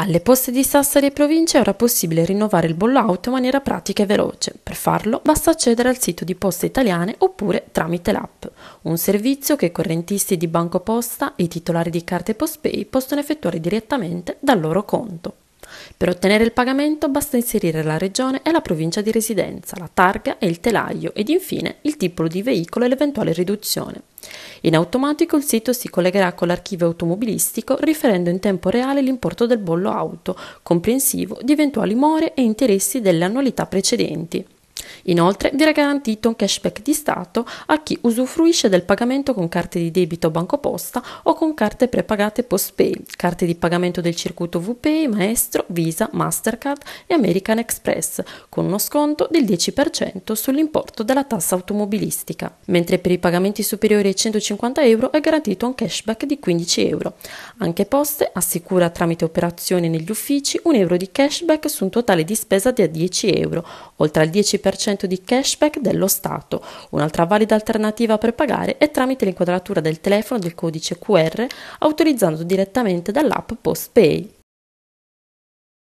Alle poste di Sassari e provincia è ora possibile rinnovare il bollo auto in maniera pratica e veloce. Per farlo basta accedere al sito di Poste Italiane oppure tramite l'app, un servizio che i correntisti di Banco Posta e i titolari di carte PostPay possono effettuare direttamente dal loro conto. Per ottenere il pagamento basta inserire la regione e la provincia di residenza, la targa e il telaio ed infine il tipo di veicolo e l'eventuale riduzione. In automatico il sito si collegherà con l'archivio automobilistico riferendo in tempo reale l'importo del bollo auto, comprensivo di eventuali more e interessi delle annualità precedenti. Inoltre verrà garantito un cashback di Stato a chi usufruisce del pagamento con carte di debito banco posta o con carte prepagate postpay, carte di pagamento del circuito VPay, Maestro, Visa, Mastercard e American Express, con uno sconto del 10% sull'importo della tassa automobilistica, mentre per i pagamenti superiori ai 150 euro è garantito un cashback di 15 euro. Anche Poste assicura tramite operazioni negli uffici un euro di cashback su un totale di spesa di 10 euro, oltre al 10% 10% di cashback dello Stato. Un'altra valida alternativa per pagare è tramite l'inquadratura del telefono del codice QR autorizzando direttamente dall'app PostPay.